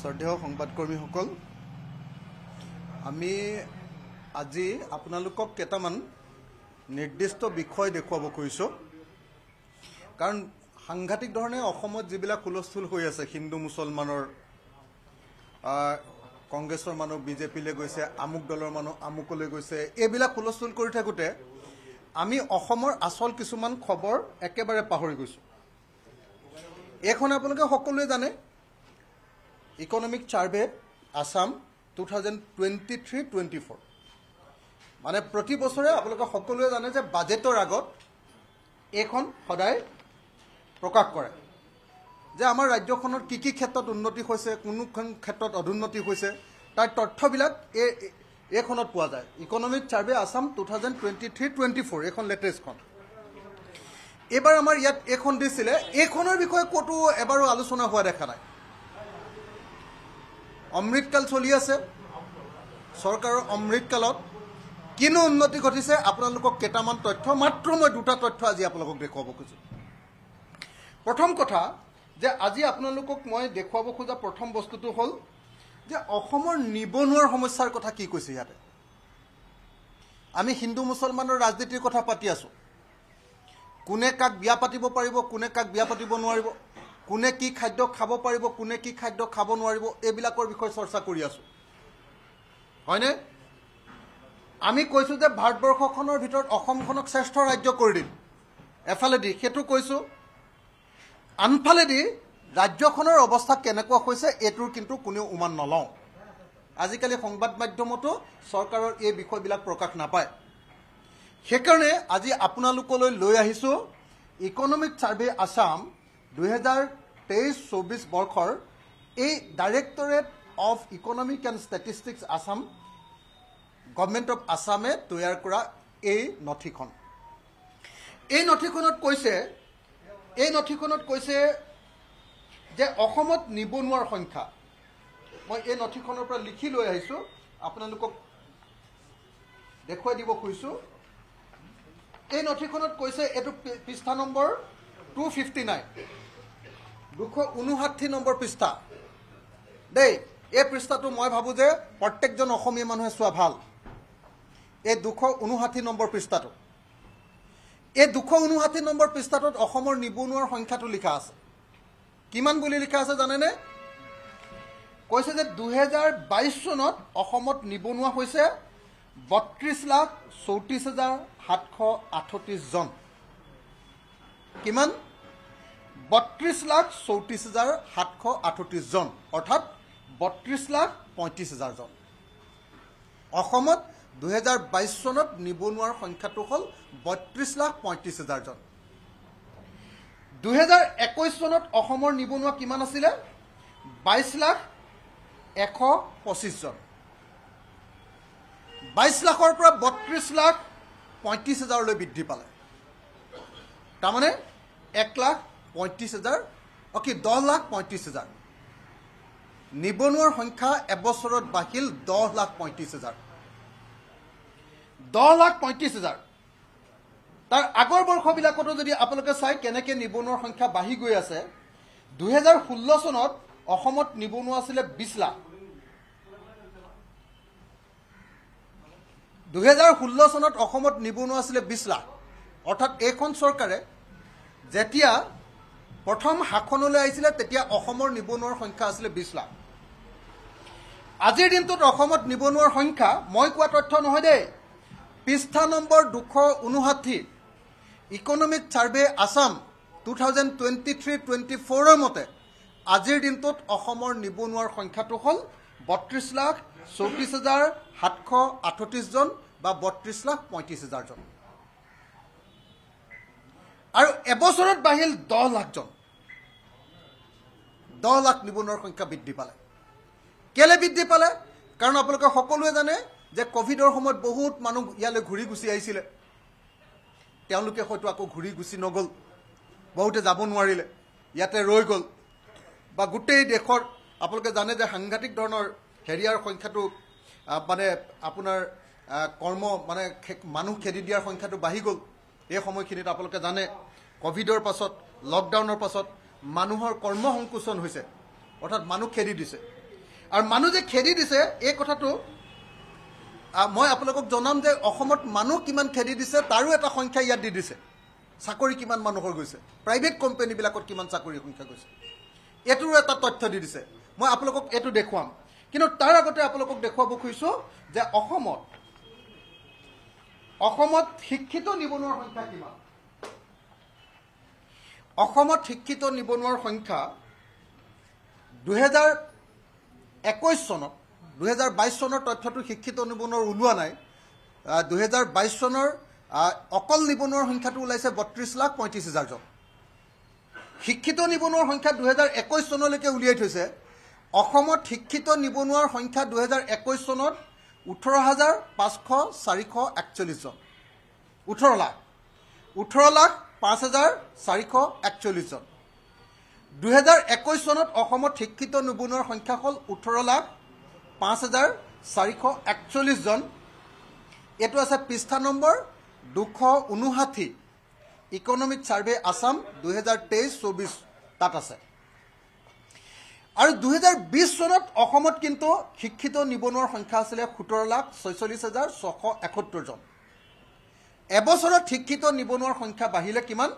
শ্ৰদ্ধেয় সংবাদকৰ্মীসকল আমি আজি আপোনালোকক কেইটামান নিৰ্দিষ্ট বিষয় দেখুৱাব খুজিছোঁ কাৰণ সাংঘাতিক ধৰণে অসমত যিবিলাক হুলস্থুল হৈ আছে হিন্দু মুছলমানৰ কংগ্ৰেছৰ মানুহ বিজেপিলৈ গৈছে আমুক দলৰ মানুহ আমুকলৈ গৈছে এইবিলাক হুলস্থুল কৰি থাকোঁতে আমি অসমৰ আচল কিছুমান খবৰ একেবাৰে পাহৰি গৈছোঁ এইখন আপোনালোকে সকলোৱে জানে economic survey Assam two thousand twenty three twenty four মানে প্ৰতি বছৰে আপোনালোকে সকলোৱে জানে যে বাজেটৰ আগত এইখন সদায় প্ৰকাশ কৰে যে আমাৰ ৰাজ্যখনৰ কি কি ক্ষেত্ৰত উন্নতি হৈছে কোনোখন ক্ষেত্ৰত অধুন্নতি হৈছে তাৰ তথ্যবিলাক এই এইখনত পোৱা যায় economic survey Assam two thousand twenty three twenty four এইখন লেটেষ্টখন এইবাৰ আমাৰ ইয়াত এইখন দিছিলে এইখনৰ বিষয়ে ক'তো এবাৰো আলোচনা হোৱা দেখা নাই অমৃতকাল চলি আছে চৰকাৰৰ অমৃতকালত কিনো উন্নতি ঘটিছে আপোনালোকক কেইটামান তথ্য মাত্ৰ মই দুটা তথ্য আজি আপোনালোকক দেখুৱাব খোজোঁ প্ৰথম কথা যে আজি আপোনালোকক মই দেখুৱাব খোজা প্ৰথম বস্তুটো হ'ল যে অসমৰ নিবনুৱাৰ সমস্যাৰ কথা কি কৈছে ইয়াতে আমি হিন্দু মুছলমানৰ ৰাজনীতিৰ কথা পাতি আছোঁ কোনে কাক বিয়া পাতিব পাৰিব কোনে কাক বিয়া পাতিব নোৱাৰিব কোনে কি খাদ্য খাব পাৰিব কোনে কি খাদ্য খাব নোৱাৰিব এইবিলাকৰ বিষয়ে চৰ্চা কৰি আছো হয়নে আমি কৈছোঁ যে ভাৰতবৰ্ষখনৰ ভিতৰত অসমখনক শ্ৰেষ্ঠ ৰাজ্য কৰি দিম এফালেদি সেইটো কৈছোঁ আনফালেদি ৰাজ্যখনৰ অৱস্থা কেনেকুৱা হৈছে এইটোৰ কিন্তু কোনেও উমান নলওঁ আজিকালি সংবাদ মাধ্যমতো চৰকাৰৰ এই বিষয়বিলাক প্ৰকাশ নাপায় সেইকাৰণে আজি আপোনালোকলৈ লৈ আহিছোঁ ইকনমিক ছাৰ্ভে আছাম দুহেজাৰ তেইছ চৌবিছ বৰ্ষৰ এই directorate of economic and statistics Assam government of আছামে তৈয়াৰ কৰা এই নথিখন এই নথিখনত কৈছে এই নথিখনত কৈছে যে অসমত নিবনুৱাৰ সংখ্যা মই এই নথিখনৰ পৰা লিখি লৈ আহিছোঁ আপোনালোকক দেখুৱাই দিব খুজিছোঁ এই নথিখনত কৈছে এইটো পৃষ্ঠা নম্বৰ টু ফিফটি নাইন দুশ ঊনষাঠি নম্বৰ পৃষ্ঠা দেই এই পৃষ্ঠাটো মই ভাবোঁ যে প্ৰত্যেকজন অসমীয়া মানুহে চোৱা ভাল এই দুশ ঊনষাঠি নম্বৰ পৃষ্ঠাটো এই দুশ ঊনষাঠি নম্বৰ পৃষ্ঠাটোত অসমৰ নিবনুৱাৰ সংখ্যাটো লিখা আছে কিমান বুলি লিখা আছে জানেনে কৈছে যে দুহেজাৰ বাইছ চনত অসমত নিবনুৱা হৈছে বত্ৰিছ লাখ চৌত্ৰিছ হাজাৰ সাতশ আঠত্ৰিছজন কিমান বত্ৰিছ লাখ চৌত্ৰিছ হাজাৰ সাতশ আঠত্ৰিছজন অৰ্থাৎ বত্ৰিছ লাখ পঁয়ত্ৰিছ হাজাৰজন অসমত দুহেজাৰ বাইছ চনত নিবনুৱাৰ সংখ্যাটো হ'ল বত্ৰিছ লাখ পঁয়ত্ৰিছ হাজাৰজন দুহেজাৰ একৈছ চনত অসমৰ নিবনুৱা কিমান আছিলে বাইছ লাখ এশ পঁচিছজন বাইছ লাখৰ পৰা বত্ৰিছ লাখ পঁয়ত্ৰিছ হাজাৰলৈ বৃদ্ধি পালে তাৰমানে এক লাখ পঁয়ত্ৰিছ হাজাৰ অকি দহ লাখ পঁয়ত্ৰিছ হাজাৰ নিবনুৱাৰ সংখ্যা এবছৰত বাঢ়িল দহ লাখ পঁয়ত্ৰিছ হাজাৰ দহ লাখ পঁয়ত্ৰিছ হাজাৰ তাৰ আগৰ বৰ্ষবিলাকতো যদি আপোনালোকে চাই কেনেকৈ নিবনুৱাৰ সংখ্যা বাঢ়ি গৈ আছে দুহেজাৰ ষোল্ল চনত অসমত নিবনুৱা আছিলে বিছ লাখ দুহেজাৰ ষোল্ল চনত অসমত নিবনুৱা আছিলে বিছ লাখ অৰ্থাৎ এইখন চৰকাৰে যেতিয়া প্ৰথম শাসনলৈ আহিছিলে তেতিয়া অসমৰ নিবনুৱাৰ সংখ্যা আছিলে বিশ লাখ আজিৰ দিনটোত অসমত নিবনুৱাৰ সংখ্যা মই কোৱা তথ্য নহয় দেই পৃষ্ঠা নম্বৰ দুশ ঊনষাঠি economic survey Assam two thousand twenty three twenty ফ'ৰৰ মতে আজিৰ দিনটোত অসমৰ নিবনুৱাৰ সংখ্যাটো হ'ল বত্ৰিছ লাখ চৌত্ৰিছ হাজাৰ সাতশ আঠত্ৰিছজন বা বত্ৰিছ লাখ পঁয়ত্ৰিছ হাজাৰজন আৰু এবছৰত বাঢ়িল দহ লাখজন দহ লাখ নিবনুৱাৰ সংখ্যা বৃদ্ধি পালে কেলে বৃদ্ধি পালে কাৰণ আপোনালোকে সকলোৱে জানে যে কভিডৰ সময়ত বহুত মানুহ ইয়ালৈ ঘূৰি গুচি আহিছিলে তেওঁলোকে হয়তো আকৌ ঘূৰি গুচি নগ'ল বহুতে যাব নোৱাৰিলে ইয়াতে ৰৈ গ'ল বা গোটেই দেশৰ আপোনালোকে জানে যে সাংঘাতিক ধৰণৰ হেৰিয়াৰ সংখ্যাটো মানে আপোনাৰ কৰ্ম মানে মানুহ খেদি দিয়াৰ সংখ্যাটো বাঢ়ি গ'ল এই সময়খিনিত আপোনালোকে জানে কভিডৰ পাছত লকডাউনৰ পাছত মানুহৰ কৰ্ম সংকোচন হৈছে অৰ্থাৎ মানুহ খেদি দিছে আৰু মানুহ যে খেদি দিছে এই কথাটো মই আপোনালোকক জনাম যে অসমত মানুহ কিমান খেদি দিছে তাৰো এটা সংখ্যা ইয়াত দি দিছে চাকৰি কিমান মানুহৰ গৈছে প্ৰাইভেট কোম্পেনীবিলাকত কিমান চাকৰিৰ সংখ্যা গৈছে এইটোৰো এটা তথ্য দি দিছে মই আপোনালোকক এইটো দেখুৱাম কিন্তু তাৰ আগতে আপোনালোকক দেখুৱাব খুজিছোঁ যে অসমত অসমত শিক্ষিত নিবনুৱাৰ সংখ্যা কিমান অসমত শিক্ষিত নিবনুৱাৰ সংখ্যা দুহেজাৰ একৈছ চনত দুহেজাৰ বাইছ চনৰ তথ্যটো শিক্ষিত নিবনুৱাৰ ওলোৱা নাই দুহেজাৰ বাইছ চনৰ অকল নিবনুৱাৰ সংখ্যাটো ওলাইছে বত্ৰিছ লাখ পঁয়ত্ৰিছ হাজাৰজন শিক্ষিত নিবনুৱাৰ সংখ্যা দুহেজাৰ একৈছ চনলৈকে উলিয়াই থৈছে অসমত শিক্ষিত নিবনুৱাৰ সংখ্যা দুহেজাৰ একৈছ চনত ওঠৰ হাজাৰ পাঁচশ চাৰিশ একচল্লিছজন ওঠৰ লাখ ওঠৰ লাখ পাঁচ হাজাৰ চাৰিশ একচল্লিছজন দুহেজাৰ একৈছ চনত অসমত শিক্ষিত নিবনুৱাৰ সংখ্যা হ'ল ওঠৰ লাখ পাঁচ হাজাৰ চাৰিশ একচল্লিছজন এইটো আছে পৃষ্ঠা নম্বৰ দুশ ঊনোষাঠি ইকনমিক ছাৰ্ভে আছাম দুহেজাৰ তেইছ চৌবিছ তাত আছে আৰু দুহেজাৰ বিছ চনত অসমত কিন্তু শিক্ষিত নিবনুৱাৰ সংখ্যা আছিলে সোতৰ লাখ ছয়চল্লিছ হাজাৰ ছশ একসত্তৰজন এবছৰত শিক্ষিত নিবনুৱাৰ সংখ্যা বাঢ়িলে কিমান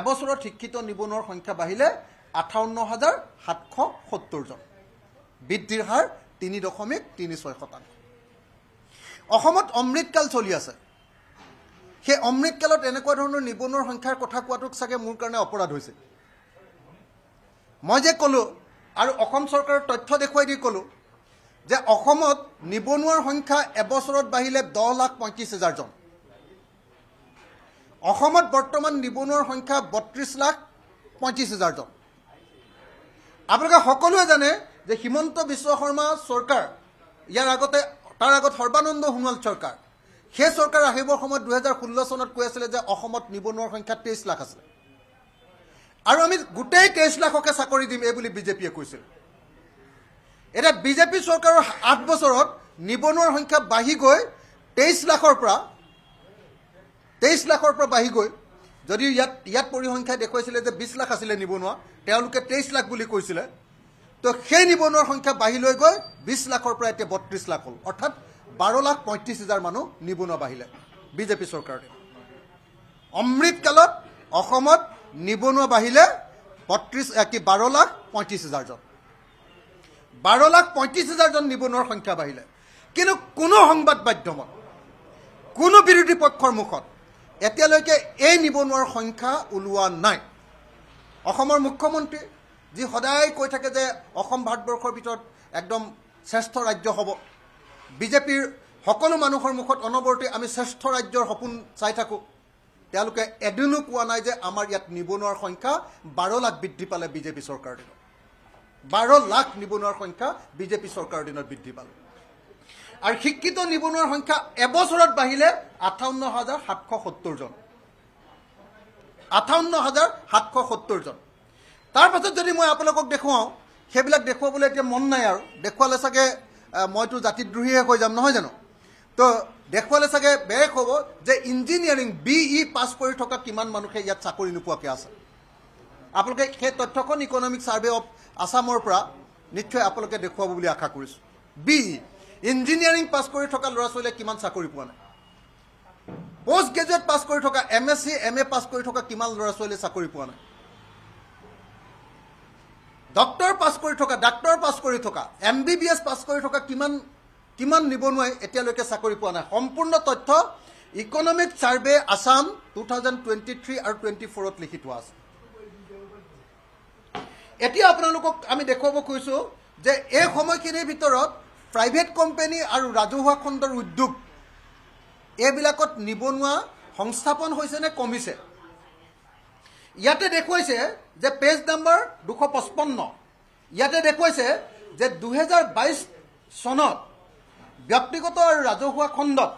এবছৰত শিক্ষিত নিবনুৱাৰ সংখ্যা বাঢ়িলে আঠাৱন্ন হাজাৰ সাতশ সত্তৰজন বৃদ্ধিৰ হাৰ তিনি দশমিক তিনি ছয় শতাংশ অসমত অমৃতকাল চলি আছে সেই অমৃতকালত এনেকুৱা ধৰণৰ নিবনুৱাৰ সংখ্যাৰ কথা কোৱাটোক চাগে মোৰ কাৰণে অপৰাধ হৈছে মই যে ক'লোঁ আৰু অসম চৰকাৰৰ তথ্য দেখুৱাই দি ক'লোঁ যে অসমত নিবনুৱাৰ সংখ্যা এবছৰত বাঢ়িলে দহ লাখ পঁয়ত্ৰিছ হাজাৰজন অসমত বৰ্তমান নিবনুৱাৰ সংখ্যা বত্ৰিছ লাখ পঁয়ত্ৰিছ হাজাৰ জন আপোনালোকে সকলোৱে জানে যে হিমন্ত বিশ্ব শৰ্মা চৰকাৰ ইয়াৰ আগতে তাৰ আগত সৰ্বানন্দ সোণোৱাল চৰকাৰ সেই চৰকাৰ আহিবৰ সময়ত দুহেজাৰ ষোল্ল চনত কৈ আছিলে যে অসমত নিবনুৱাৰ সংখ্যা তেইছ লাখ আছিলে আৰু আমি গোটেই তেইছ লাখকে চাকৰি দিম এই বুলি বিজেপিয়ে কৈছিল এতিয়া বিজেপি চৰকাৰৰ আঠ বছৰত নিবনুৱাৰ সংখ্যা বাঢ়ি গৈ তেইছ লাখৰ পৰা তেইছ লাখৰ পৰা বাঢ়ি গৈ যদি ইয়াত ইয়াত পৰিসংখ্যা দেখুৱাইছিলে যে বিছ লাখ আছিলে নিবনুৱা তেওঁলোকে তেইছ লাখ বুলি কৈছিলে তো সেই নিবনুৱাৰ সংখ্যা বাঢ়ি লৈ গৈ বিছ লাখৰ পৰা এতিয়া বত্ৰিছ লাখ হ'ল অৰ্থাৎ বাৰ লাখ পঁয়ত্ৰিছ হাজাৰ মানুহ নিবনুৱা বাঢ়িলে বিজেপি চৰকাৰে অমৃত কালত অসমত নিবনুৱা বাঢ়িলে বত্ৰিছ কি বাৰ লাখ পঁয়ত্ৰিছ হাজাৰজন বাৰ লাখ পঁয়ত্ৰিছ হাজাৰজন নিবনুৱাৰ সংখ্যা বাঢ়িলে কিন্তু কোনো সংবাদ মাধ্যমত কোনো বিৰোধী পক্ষৰ মুখত এতিয়ালৈকে এই নিবনুৱাৰ সংখ্যা ওলোৱা নাই অসমৰ মুখ্যমন্ত্ৰী যি সদায় কৈ থাকে যে অসম ভাৰতবৰ্ষৰ ভিতৰত একদম শ্ৰেষ্ঠ ৰাজ্য হ'ব বিজেপিৰ সকলো মানুহৰ মুখত অনবৰতে আমি শ্ৰেষ্ঠ ৰাজ্যৰ সপোন চাই থাকোঁ তেওঁলোকে এদিনো কোৱা নাই যে আমাৰ ইয়াত নিবনুৱাৰ সংখ্যা বাৰ লাখ বৃদ্ধি পালে বিজেপি চৰকাৰৰ দিনত বাৰ লাখ নিবনুৱাৰ সংখ্যা বিজেপি চৰকাৰৰ দিনত বৃদ্ধি পালে আৰু শিক্ষিত নিবনুৱাৰ সংখ্যা এবছৰত বাঢ়িলে আঠাৱন্ন হাজাৰ সাতশ সত্তৰজন আঠাৱন্ন হাজাৰ সাতশ সত্তৰজন তাৰপাছত যদি মই আপোনালোকক দেখুৱাওঁ সেইবিলাক দেখুৱাবলৈ এতিয়া মন নাই আৰু দেখুৱালে চাগে মইতো জাতিদ্ৰোহীহে হৈ যাম নহয় জানো তো দেখুৱালে চাগে বেয়া হ'ব যে ইঞ্জিনিয়াৰিং বি ই পাছ কৰি থকা কিমান মানুহে ইয়াত চাকৰি নোপোৱাকৈ আছে আপোনালোকে সেই তথ্যখন ইকনমিক ছাৰ্ভে অৱ আছামৰ পৰা নিশ্চয় আপোনালোকে দেখুৱাব বুলি আশা কৰিছোঁ বি ই ইঞ্জিনিয়াৰিং পাছ কৰি থকা ল'ৰা ছোৱালীয়ে কিমান চাকৰি পোৱা নাই পষ্ট গ্ৰেজুৱেট পাছ কৰি থকা M S C M A pass কৰি থকা কিমান ল'ৰা ছোৱালীয়ে চাকৰি পোৱা নাই ডক্টৰ পাছ কৰি থকা ডাক্তৰ পাছ কৰি থকা M B B S pass কৰি থকা কিমান কিমান নিবনুৱাই এতিয়ালৈকে চাকৰি পোৱা নাই সম্পূৰ্ণ তথ্য economic survey Assam two thousand twenty three আৰু টুৱেণ্টি ফ'ৰত লিখি থোৱা আছে এতিয়া আপোনালোকক আমি দেখুৱাব খুজিছোঁ যে এই সময়খিনিৰ ভিতৰত প্ৰাইভেট কোম্পানী আৰু ৰাজহুৱা খণ্ডৰ উদ্যোগ এইবিলাকত নিবনুৱা সংস্থাপন হৈছে নে কমিছে ইয়াতে দেখুৱাইছে যে পেজ নাম্বাৰ দুশ পঁচপন্ন ইয়াতে দেখুৱাইছে যে দুহেজাৰ বাইছ চনত ব্যক্তিগত আৰু ৰাজহুৱা খণ্ডত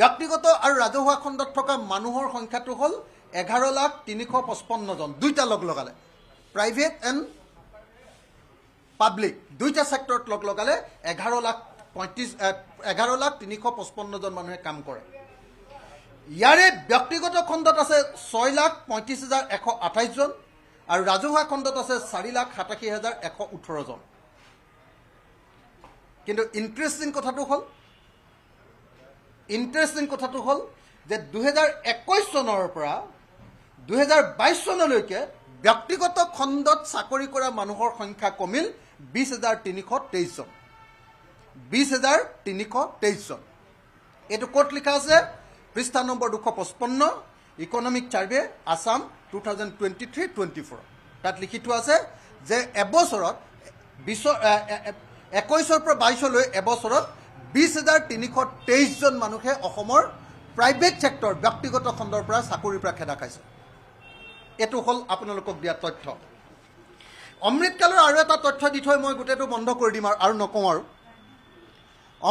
ব্যক্তিগত আৰু ৰাজহুৱা খণ্ডত থকা মানুহৰ সংখ্যাটো হ'ল এঘাৰ লাখ তিনিশ পঁচপন্নজন দুইটা লগ লগালে প্ৰাইভেট এণ্ড পাব্লিক দুইটা চেক্টৰত লগ লগালে এঘাৰ লাখ পঁয়ত্ৰিছ এঘাৰ লাখ তিনিশ পঁচপন্নজন মানুহে কাম কৰে ইয়াৰে ব্যক্তিগত খণ্ডত আছে ছয় লাখ পঁয়ত্ৰিছ হাজাৰ এশ আঠাইছজন আৰু ৰাজহুৱা খণ্ডত আছে চাৰি লাখ সাতাশী হাজাৰ এশ ওঠৰজন কিন্তু ইণ্টাৰেষ্টিং কথাটো হ'ল ইণ্টাৰেষ্টিং কথাটো হ'ল যে দুহেজাৰ একৈছ চনৰ পৰা দুহেজাৰ বাইছ চনলৈকে ব্যক্তিগত খণ্ডত চাকৰি কৰা মানুহৰ সংখ্যা কমিল বিশ হাজাৰ তিনিশ তেইছজন বিশ হাজাৰ তিনিশ তেইছজন এইটো ক'ত লিখা আছে পৃষ্ঠা নম্বৰ দুশ পঁচপন্ন economic survey Assam two thousand twenty three twenty ফ'ৰত তাত লিখি থোৱা আছে যে এবছৰত বিছৰ একৈছৰ পৰা বাইছলৈ এবছৰত বিশ হাজাৰ তিনিশ তেইছজন মানুহে অসমৰ প্ৰাইভেট ছেক্টৰ ব্যক্তিগত খণ্ডৰ পৰা চাকৰিৰ পৰা খেদা খাইছে এইটো হ'ল আপোনালোকক দিয়া তথ্য অমৃতকালৰ আৰু এটা তথ্য দি থৈ মই গোটেইটো বন্ধ কৰি দিম আৰু নকওঁ আৰু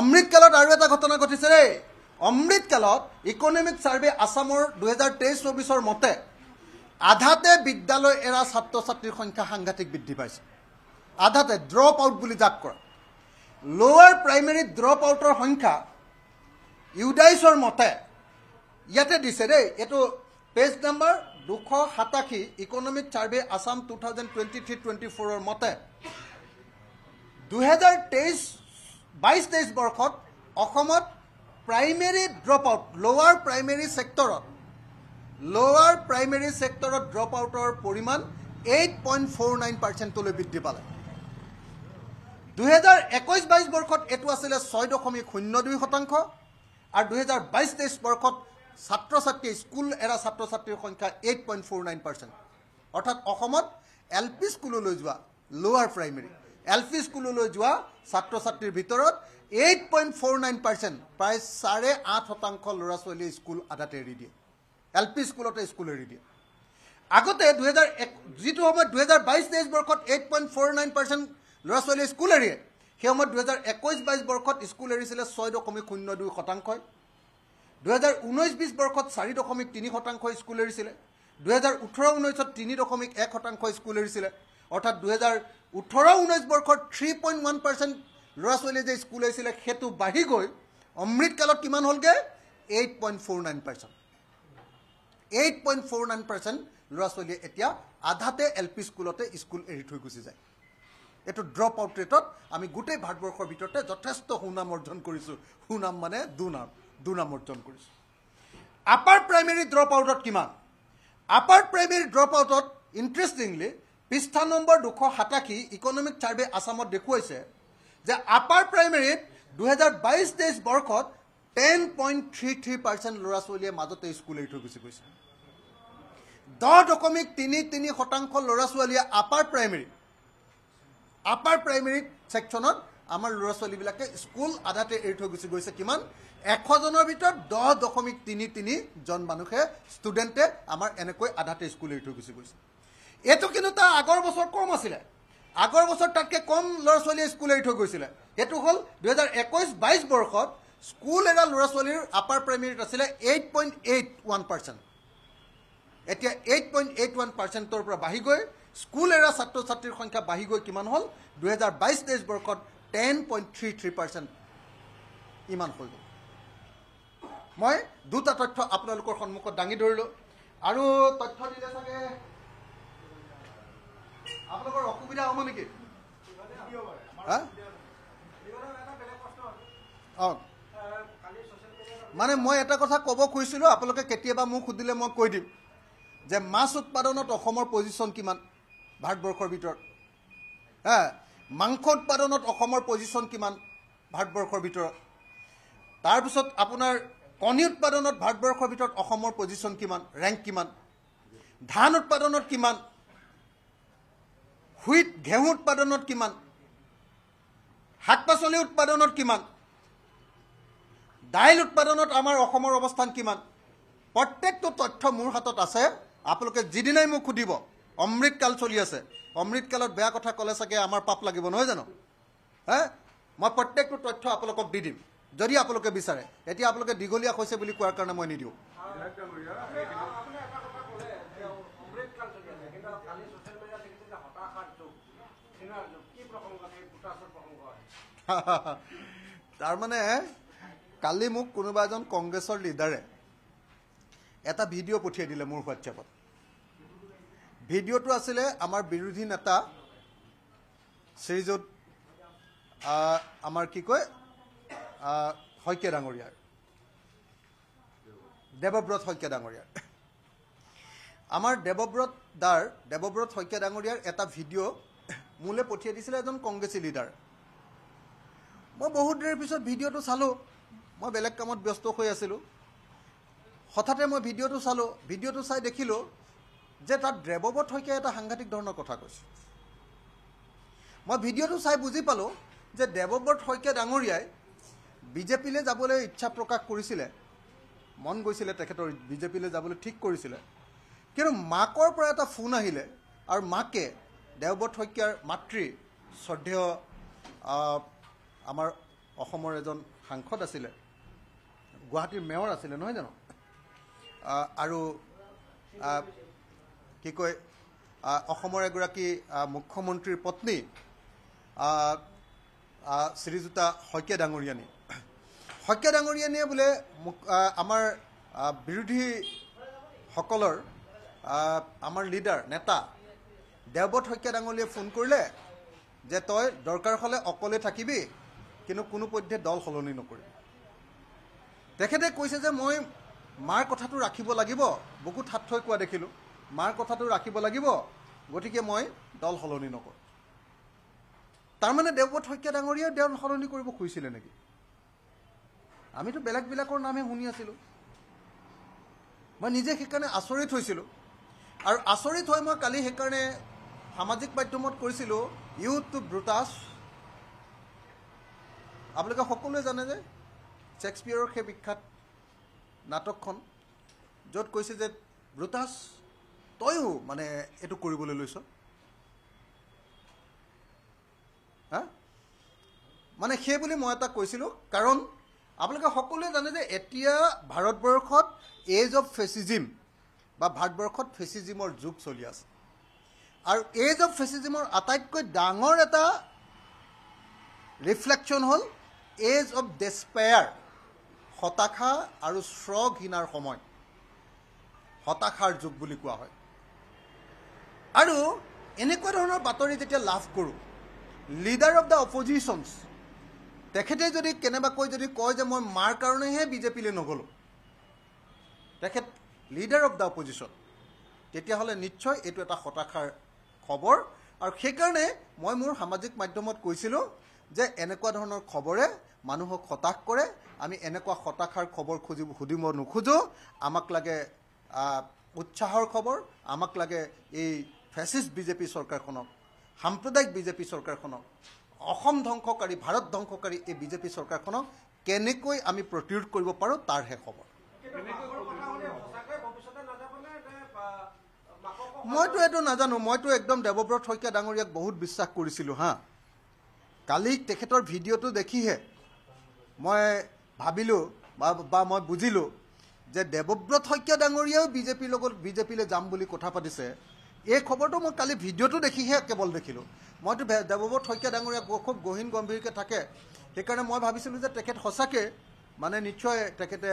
অমৃতকালত আৰু এটা ঘটনা ঘটিছে দেই অমৃতকালত ইকনমিক ছাৰ্ভে আছামৰ দুহেজাৰ তেইছ চৌবিছৰ মতে আধাতে বিদ্যালয় এৰা ছাত্ৰ ছাত্ৰীৰ সংখ্যা সাংঘাতিক বৃদ্ধি পাইছে আধাতে ড্ৰপ আউট বুলি জাক কৰা লোৱাৰ প্ৰাইমেৰী ড্ৰপ আউটৰ সংখ্যা ইউডাইছৰ মতে ইয়াতে দিছে দেই এইটো পেজ নাম্বাৰ দুশ সাতাশী economic survey Assam two thousand twenty three twenty ফ'ৰৰ মতে দুহেজাৰ তেইছ বাইছ তেইছ বৰ্ষত অসমত primary drop out lower primary ছেক্টৰত লোৱাৰ প্ৰাইমেৰী ছেক্টৰত ড্ৰপ আউটৰ পৰিমাণ এইট পইণ্ট ফ'ৰ নাইন পাৰ্চেণ্টলৈ বৃদ্ধি পালে দুহেজাৰ একৈছ বাইছ বৰ্ষত এইটো আছিলে ছয় দশমিক শূন্য দুই শতাংশ আৰু দুহেজাৰ বাইছ তেইছ বৰ্ষত ছাত্ৰ ছাত্ৰী স্কুল এৰা ছাত্ৰ ছাত্ৰীৰ সংখ্যা eight point four nine percent অৰ্থাৎ অসমত এল পি স্কুললৈ যোৱা লোৱাৰ প্ৰাইমেৰী এল পি স্কুললৈ যোৱা ছাত্ৰ ছাত্ৰীৰ ভিতৰত eight point four nine percent প্ৰায় চাৰে আঠ শতাংশ ল'ৰা ছোৱালীয়ে স্কুল আধাতে এৰি দিয়ে এল পি স্কুলতে স্কুল এৰি দিয়ে আগতে দুহেজাৰ এক যিটো সময়ত দুহেজাৰ বাইছ তেইছ বৰ্ষত eight point four nine percent ল'ৰা ছোৱালীয়ে স্কুল এৰিয়ে সেই সময়ত দুহেজাৰ একৈছ বাইছ বৰ্ষত স্কুল এৰিছিলে ছয় দশমিক শূন্য দুই শতাংশই দুহেজাৰ ঊনৈছ বিছ বৰ্ষত চাৰি দশমিক তিনি শতাংশ স্কুল এৰিছিলে দুহেজাৰ ওঠৰ ঊনৈছত তিনি দশমিক এক শতাংশ স্কুল এৰিছিলে অৰ্থাৎ দুহেজাৰ ওঠৰ ঊনৈছ বৰ্ষত থ্ৰী পইণ্ট ওৱান পাৰ্চেণ্ট ল'ৰা ছোৱালীয়ে যে স্কুল আহিছিলে সেইটো বাঢ়ি গৈ অমৃতকালত কিমান হ'লগৈ eight point four nine percent eight point four nine percent ল'ৰা ছোৱালীয়ে এতিয়া আধাতে এল পি স্কুলতে স্কুল এৰি থৈ গুচি যায় এইটো ড্ৰপ আউট ৰেটত আমি গোটেই ভাৰতবৰ্ষৰ ভিতৰতে যথেষ্ট সুনাম অৰ্জন কৰিছোঁ সুনাম মানে দুনাম দুনাম দুনামৰ্জন কৰিছে আপাৰ প্ৰাইমেৰী ড্ৰপ আউটত কিমান আপাৰ প্ৰাইমেৰী ড্ৰপ আউটত ইণ্টাৰেষ্টিংলি পৃষ্ঠা নম্বৰ দুশ সাতাশী ইকনমিক ছাৰ্ভে আছামত দেখুৱাইছে যে আপাৰ প্ৰাইমেৰীত দুহেজাৰ বাইছ তেইছ বৰ্ষত ten point three three percent ল'ৰা ছোৱালীয়ে মাজতে স্কুল এৰি থৈ গুচি গৈছে দহ দশমিক তিনি তিনি শতাংশ ল'ৰা ছোৱালীয়ে আপাৰ প্ৰাইমেৰী আপাৰ প্ৰাইমেৰী ছেকশ্যনত আমাৰ ল'ৰা ছোৱালীবিলাকে স্কুল আধাতে এৰি থৈ গুচি গৈছে কিমান এশজনৰ ভিতৰত দহ দশমিক তিনি তিনিজন মানুহে ষ্টুডেণ্টে আমাৰ এনেকৈ আধাতে স্কুল এৰি থৈ গুচি গৈছে এইটো কিন্তু তাৰ আগৰ বছৰ কম আছিলে আগৰ বছৰ তাতকৈ কম ল'ৰা ছোৱালীয়ে স্কুল এৰি থৈ গৈছিলে সেইটো হ'ল দুহেজাৰ একৈছ বাইছ বৰ্ষত স্কুল এৰা ল'ৰা ছোৱালীৰ আপাৰ প্ৰাইমেৰীত আছিলে eight point eight one percent এতিয়া এইট পইণ্ট এইট ওৱান পাৰ্চেণ্টৰ পৰা বাঢ়ি গৈ স্কুল এৰা ছাত্ৰ ছাত্ৰীৰ সংখ্যা বাঢ়ি গৈ কিমান হ'ল দুহেজাৰ বাইছ তেইছ বৰ্ষত ten point three three percent ইমান হৈ গ'ল মই দুটা তথ্য আপোনালোকৰ সন্মুখত দাঙি ধৰিলোঁ আৰু তথ্য দিলে চাগে আপোনালোকৰ অসুবিধা হ'ব নেকি অঁ মানে মই এটা কথা ক'ব খুজিছিলোঁ আপোনালোকে কেতিয়াবা মোক সুধিলে মই কৈ দিম যে মাছ উৎপাদনত অসমৰ পজিশ্যন কিমান ভাৰতবৰ্ষৰ ভিতৰত হা মাংস উৎপাদনত অসমৰ পজিশ্যন কিমান ভাৰতবৰ্ষৰ ভিতৰত তাৰপিছত আপোনাৰ কণী উৎপাদনত ভাৰতবৰ্ষৰ ভিতৰত অসমৰ পজিশ্যন কিমান ৰেংক কিমান ধান উৎপাদনত কিমান হুইট ঘেঁহু উৎপাদনত কিমান শাক পাচলি উৎপাদনত কিমান দাইল উৎপাদনত আমাৰ অসমৰ অৱস্থান কিমান প্ৰত্যেকটো তথ্য মোৰ হাতত আছে আপোনালোকে যিদিনাই মোক সুধিব অমৃতকাল চলি আছে অমৃতকালত বেয়া কথা ক'লে চাগে আমাৰ পাপ লাগিব নহয় জানো হে মই প্ৰত্যেকটো তথ্য আপোনালোকক দি দিম যদি আপোনালোকে বিচাৰে এতিয়া আপোনালোকে দীঘলীয়া হৈছে বুলি কোৱাৰ কাৰণে মই নিদিওঁ তাৰমানে কালি মোক কোনোবা এজন কংগ্ৰেছৰ লিডাৰে এটা ভিডিঅ' পঠিয়াই দিলে মোৰ হোৱাটছএপত ভিডিঅ'টো আছিলে আমাৰ বিৰোধী নেতা শ্ৰীযুত আমাৰ কি কয় শইকীয়া ডাঙৰীয়াৰ দেৱব্ৰত শইকীয়া ডাঙৰীয়াৰ আমাৰ দেৱব্ৰত দাৰ দেৱব্ৰত শইকীয়া ডাঙৰীয়াৰ এটা ভিডিঅ' মোলৈ পঠিয়াই দিছিলে এজন কংগ্ৰেছী লিডাৰ মই বহুত দেৰিৰ পিছত ভিডিঅ'টো চালোঁ মই বেলেগ কামত ব্যস্ত হৈ আছিলোঁ হঠাতে মই ভিডিঅ'টো চালোঁ ভিডিঅ'টো চাই দেখিলোঁ যে তাত দেৱব্ৰত শইকীয়াই এটা সাংঘাতিক ধৰণৰ কথা কৈছোঁ মই ভিডিঅ'টো চাই বুজি পালোঁ যে দেৱব্ৰত শইকীয়া ডাঙৰীয়াই বিজেপিলৈ যাবলৈ ইচ্ছা প্ৰকাশ কৰিছিলে মন গৈছিলে তেখেতৰ বিজেপিলৈ যাবলৈ ঠিক কৰিছিলে কিন্তু মাকৰ পৰা এটা ফোন আহিলে আৰু মাকে দেৱব্ৰত শইকীয়াৰ মাতৃ শ্ৰদ্ধেয় আমাৰ অসমৰ এজন সাংসদ আছিলে গুৱাহাটীৰ মেয়ৰ আছিলে নহয় জানো আৰু কি কয় অসমৰ এগৰাকী মুখ্যমন্ত্ৰীৰ পত্নী শ্ৰীযুতা শইকীয়া ডাঙৰীয়ানী শইকীয়া ডাঙৰীয়ানীয়ে বোলে মোক আমাৰ বিৰোধীসকলৰ আমাৰ লিডাৰ নেতা দেৱব্ৰত শইকীয়া ডাঙৰীয়ে ফোন কৰিলে যে তই দৰকাৰ হ'লে অকলে থাকিবি কিন্তু কোনোপধ্যে দল সলনি নকৰিবি তেখেতে কৈছে যে মই মাৰ কথাটো ৰাখিব লাগিব বহুত হাত থৈ কোৱা দেখিলোঁ মাৰ কথাটো ৰাখিব লাগিব গতিকে মই দল সলনি নকৰোঁ তাৰমানে দেৱব্ৰত শইকীয়া ডাঙৰীয়াই দল সলনি কৰিব খুজিছিলে নেকি আমিতো বেলেগবিলাকৰ নামহে শুনি আছিলোঁ মই নিজে সেইকাৰণে আচৰিত হৈছিলোঁ আৰু আচৰিত হৈ মই কালি সেইকাৰণে সামাজিক মাধ্যমত কৈছিলোঁ ইউ টু ব্ৰুটাছ আপোনালোকে সকলোৱে জানে যে শ্বেক্সপিয়াৰৰ সেই বিখ্যাত নাটকখন য'ত কৈছে যে ব্ৰুটাছ তয়ো মানে এইটো কৰিবলৈ লৈছ মানে সেই বুলি মই এটা কৈছিলোঁ কাৰণ আপোনালোকে সকলোৱে জানে যে এতিয়া ভাৰতবৰ্ষত এজ অফ ফেচিজিম বা ভাৰতবৰ্ষত ফেচিজিমৰ যুগ চলি আছে আৰু এজ অফ ফেচিজিমৰ আটাইতকৈ ডাঙৰ এটা ৰিফ্লেকশ্যন হ'ল এজ অফ ডেছপেয়াৰ হতাশা আৰু শ্ৰ ঘৃণাৰ সময় হতাশাৰ যুগ বুলি কোৱা হয় আৰু এনেকুৱা ধৰণৰ বাতৰি যেতিয়া লাভ কৰোঁ লিডাৰ অফ দ্য অপজিশ্যনছ তেখেতে যদি কেনেবাকৈ যদি কয় যে মই মাৰ কাৰণেহে বিজেপিলৈ নগ'লোঁ তেখেত লিডাৰ অফ দ্য অপজিশ্যন তেতিয়াহ'লে নিশ্চয় এইটো এটা হতাশাৰ খবৰ আৰু সেইকাৰণে মই মোৰ সামাজিক মাধ্যমত কৈছিলোঁ যে এনেকুৱা ধৰণৰ খবৰে মানুহক হতাশ কৰে আমি এনেকুৱা হতাশাৰ খবৰ খুজি সুধিব নোখোজোঁ আমাক লাগে উৎসাহৰ খবৰ আমাক লাগে এই ফেচিষ্ট বিজেপি চৰকাৰখনক সাম্প্ৰদায়িক বিজেপি চৰকাৰখনক অসম ধ্বংসকাৰী ভাৰত ধ্বংসকাৰী এই বিজেপি চৰকাৰখনক কেনেকৈ আমি প্ৰতিৰোধ কৰিব পাৰোঁ তাৰহে খবৰ মইতো এইটো নাজানো মইতো একদম দেৱব্ৰত শইকীয়া ডাঙৰীয়াক বহুত বিশ্বাস কৰিছিলোঁ হা কালি তেখেতৰ ভিডিঅ'টো দেখিহে মই ভাবিলোঁ বা মই বুজিলোঁ যে দেৱব্ৰত শইকীয়া ডাঙৰীয়াও বিজেপিৰ লগত বিজেপিলৈ যাম বুলি কথা পাতিছে এই খবৰটো মই কালি ভিডিঅ'টো দেখিহে কেৱল দেখিলোঁ মইতো দেৱব্ৰত শইকীয়া ডাঙৰীয়া খুব গহীন গম্ভীৰকৈ থাকে সেইকাৰণে মই ভাবিছিলোঁ যে তেখেত সঁচাকৈ মানে নিশ্চয় তেখেতে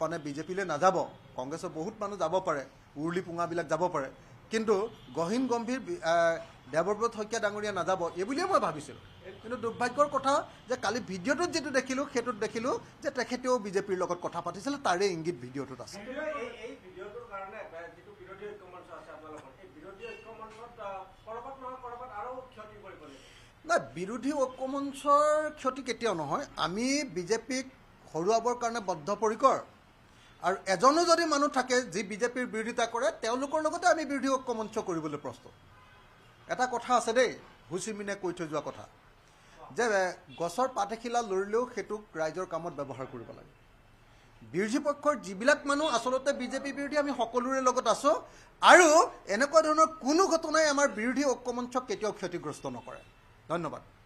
মানে বিজেপিলৈ নাযাব কংগ্ৰেছৰ বহুত মানুহ যাব পাৰে উৰুলি পুঙাবিলাক যাব পাৰে কিন্তু গহীন গম্ভীৰ দেৱব্ৰত শইকীয়া ডাঙৰীয়া নাযাব এইবুলিয়ে মই ভাবিছিলোঁ কিন্তু দুৰ্ভাগ্যৰ কথা যে কালি ভিডিঅ'টোত যিটো দেখিলোঁ সেইটোত দেখিলোঁ যে তেখেতেও বিজেপিৰ লগত কথা পাতিছিলে তাৰে ইংগিত ভিডিঅ'টোত আছে নাই বিৰোধী ঐক্যমঞ্চৰ ক্ষতি কেতিয়াও নহয় আমি বিজেপিক হৰুৱাবৰ কাৰণে বদ্ধপৰিকৰ আৰু এজনো যদি মানুহ থাকে যি বিজেপিৰ বিৰোধিতা কৰে তেওঁলোকৰ লগতে আমি বিৰোধী ঐক্যমঞ্চ কৰিবলৈ প্ৰস্তুত এটা কথা আছে দেই হুচিমিনে কৈ থৈ যোৱা কথা যে গছৰ পাত এখিলা লৰিলেও সেইটোক ৰাইজৰ কামত ব্যৱহাৰ কৰিব লাগে বিৰোধী পক্ষৰ যিবিলাক মানুহ আচলতে বিজেপি বিৰোধী আমি সকলোৰে লগত আছোঁ আৰু এনেকুৱা ধৰণৰ কোনো ঘটনাই আমাৰ বিৰোধী ঐক্যমঞ্চক কেতিয়াও ক্ষতিগ্ৰস্ত নকৰে ধন্যবাদ